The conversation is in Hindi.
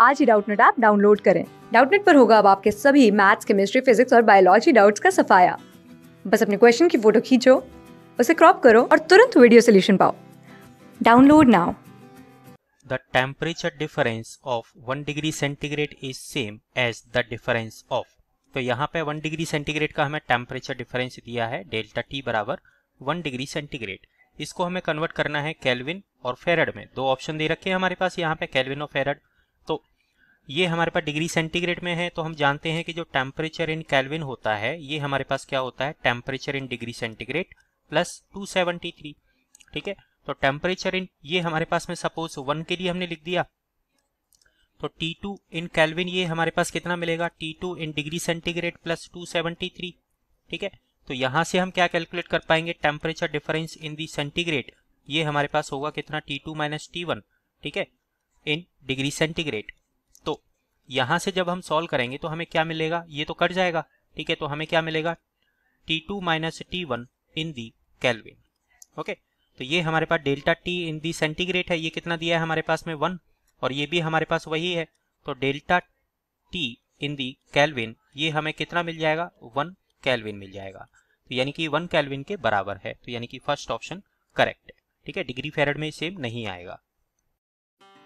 आज ही डाउटनेट ऐप डाउनलोड करें डाउटनेट पर होगा अब आपके सभी मैथ्स केमिस्ट्री फिजिक्स और बायोलॉजी डाउट्स का सफाया बस अपने क्वेश्चन की फोटो खींचो उसे क्रॉप करो और तुरंत वीडियो सोल्यूशन पाओ download now The temperature difference of one degree centigrade is same as the difference of तो यहाँ पे वन डिग्री सेंटीग्रेड का हमें टेम्परेचर डिफरेंस दिया है डेल्टा टी बराबर वन डिग्री सेंटीग्रेड इसको हमें कन्वर्ट करना है कैलविन और फेरड में दो ऑप्शन दे रखे हैं हमारे पास यहाँ पे कैलविन और फेरड ये हमारे पास डिग्री सेंटीग्रेड में है तो हम जानते हैं कि जो टेम्परेचर इन कैलविन होता है ये हमारे पास क्या होता है temperature in degree centigrade plus two seventy three ठीक है तो टेम्परेचर इन ये हमारे पास में सपोज वन के लिए हमने लिख दिया तो टी टू इन कैलविन ये हमारे पास कितना मिलेगा T two in degree centigrade plus two seventy three ठीक है तो यहाँ से हम क्या कैलकुलेट कर पाएंगे temperature difference in the centigrade ये हमारे पास होगा कितना T two minus T one ठीक है इन डिग्री सेंटीग्रेड यहां से जब हम सॉल्व करेंगे तो हमें क्या मिलेगा ये तो कट जाएगा ठीक है तो हमें क्या मिलेगा T two minus T one in the kelvin okay तो ये हमारे पास delta T in the centigrade है ये कितना दिया है हमारे पास में वन और ये भी हमारे पास वही है तो delta T in the kelvin ये हमें कितना मिल जाएगा वन कैलविन मिल जाएगा तो यानी कि वन कैलविन के बराबर है तो यानी कि फर्स्ट ऑप्शन करेक्ट है ठीक है डिग्री फेरेड में सेम नहीं आएगा